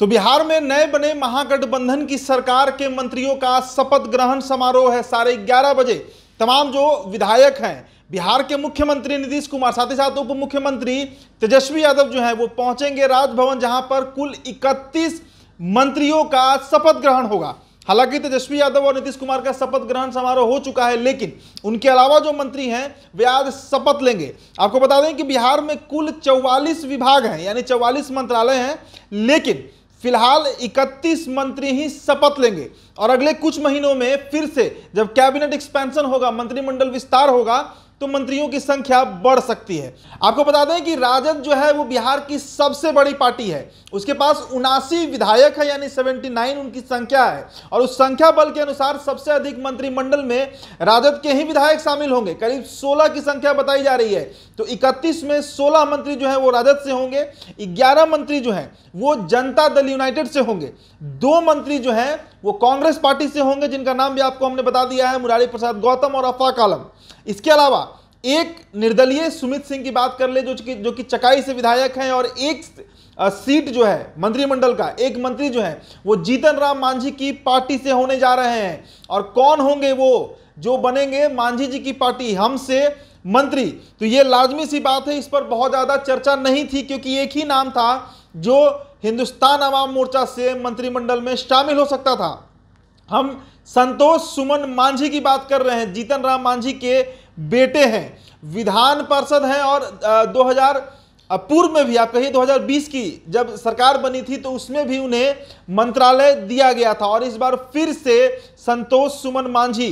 तो बिहार में नए बने महागठबंधन की सरकार के मंत्रियों का शपथ ग्रहण समारोह है साढ़े ग्यारह बजे तमाम जो विधायक हैं बिहार के मुख्यमंत्री नीतीश कुमार साथ ही साथ उप मुख्यमंत्री तेजस्वी यादव जो हैं वो पहुंचेंगे राजभवन जहां पर कुल 31 मंत्रियों का शपथ ग्रहण होगा हालांकि तेजस्वी यादव और नीतीश कुमार का शपथ ग्रहण समारोह हो चुका है लेकिन उनके अलावा जो मंत्री हैं वे आज शपथ लेंगे आपको बता दें कि बिहार में कुल 44 विभाग हैं यानी 44 मंत्रालय हैं लेकिन फिलहाल 31 मंत्री ही शपथ लेंगे और अगले कुछ महीनों में फिर से जब कैबिनेट एक्सपेंशन होगा मंत्रिमंडल विस्तार होगा तो मंत्रियों की संख्या बढ़ सकती है आपको बता दें कि राजद जो है वो बिहार की सबसे बड़ी पार्टी है उसके पास उनासी विधायक है यानी 79 उनकी संख्या है और उस संख्या बल के अनुसार सबसे अधिक मंत्रिमंडल में राजद के ही विधायक शामिल होंगे करीब 16 की संख्या बताई जा रही है तो 31 में 16 मंत्री जो है वो राजद से होंगे 11 मंत्री जो हैं वो जनता दल यूनाइटेड से होंगे दो मंत्री जो हैं वो कांग्रेस पार्टी से होंगे जिनका नाम भी आपको हमने बता दिया है मुरारी प्रसाद गौतम और अफाक आलम इसके अलावा एक निर्दलीय सुमित सिंह की बात कर ले जो कि जो कि चकाई से विधायक हैं और एक सीट जो है मंत्रिमंडल का एक मंत्री जो है वो जीतन राम मांझी की पार्टी से होने जा रहे हैं और कौन होंगे वो जो बनेंगे मांझी जी की पार्टी हमसे मंत्री तो ये लाजमी सी बात है इस पर बहुत ज़्यादा चर्चा नहीं थी क्योंकि एक ही नाम था जो हिंदुस्तान आवाम मोर्चा से मंत्रिमंडल में शामिल हो सकता था हम संतोष सुमन मांझी की बात कर रहे हैं जीतन राम मांझी के बेटे हैं विधान पार्षद हैं और दो पूर्व में भी आप कहिए 2020 की जब सरकार बनी थी तो उसमें भी उन्हें मंत्रालय दिया गया था और इस बार फिर से संतोष सुमन मांझी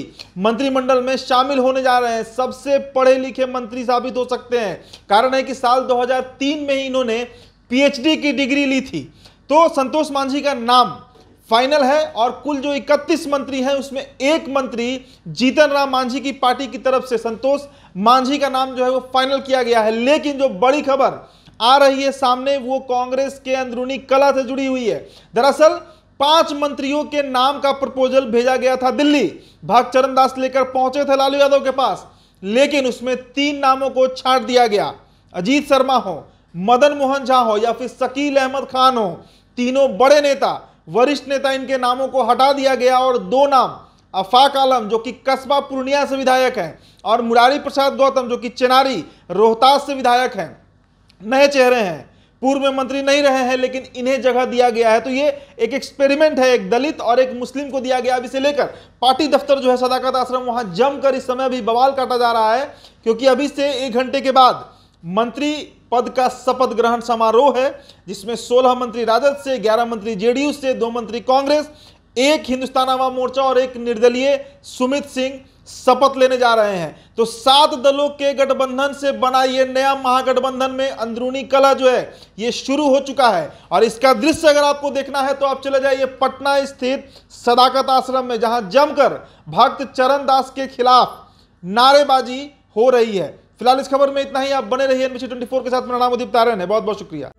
मंत्रिमंडल में शामिल होने जा रहे हैं सबसे पढ़े लिखे मंत्री साबित हो सकते हैं कारण है कि साल 2003 में ही इन्होंने पीएचडी की डिग्री ली थी तो संतोष मांझी का नाम फाइनल है और कुल जो 31 मंत्री हैं उसमें एक मंत्री जीतन राम मांझी की पार्टी की तरफ से संतोष मांझी का नाम जो है वो फाइनल किया गया है लेकिन जो बड़ी खबर आ रही है सामने वो कांग्रेस के अंदरूनी कला से जुड़ी हुई है दरअसल पांच मंत्रियों के नाम का प्रपोजल भेजा गया था दिल्ली भाग चरण दास लेकर पहुंचे थे लालू यादव के पास लेकिन उसमें तीन नामों को छाट दिया गया अजीत शर्मा हो मदन मोहन झा हो या फिर शकील अहमद खान हो तीनों बड़े नेता वरिष्ठ नेता इनके नामों को हटा दिया गया और दो नाम अफाक आलम जो कि कस्बा पूर्णिया से विधायक हैं और मुरारी प्रसाद गौतम जो कि चेनारी रोहतास से विधायक हैं नए चेहरे हैं पूर्व में मंत्री नहीं रहे हैं लेकिन इन्हें जगह दिया गया है तो ये एक एक्सपेरिमेंट है एक दलित और एक मुस्लिम को दिया गया अब इसे लेकर पार्टी दफ्तर जो है सदाकत आश्रम वहां जमकर इस समय भी बवाल काटा जा रहा है क्योंकि अभी से एक घंटे के बाद मंत्री पद का शपथ ग्रहण समारोह है जिसमें 16 मंत्री राजद से 11 मंत्री जेडीयू से दो मंत्री कांग्रेस एक हिंदुस्तान आवाम मोर्चा और एक निर्दलीय सुमित सिंह शपथ लेने जा रहे हैं तो सात दलों के गठबंधन से बना यह नया महागठबंधन में अंदरूनी कला जो है ये शुरू हो चुका है और इसका दृश्य अगर आपको देखना है तो आप चले जाइए पटना स्थित सदाकत आश्रम में जहां जमकर भक्त चरण दास के खिलाफ नारेबाजी हो रही है फिलहाल इस खबर में इतना ही आप बने रहिए एनबीसी ट्वेंटी के साथ मेरा नाम उदीप तारण है बहुत बहुत शुक्रिया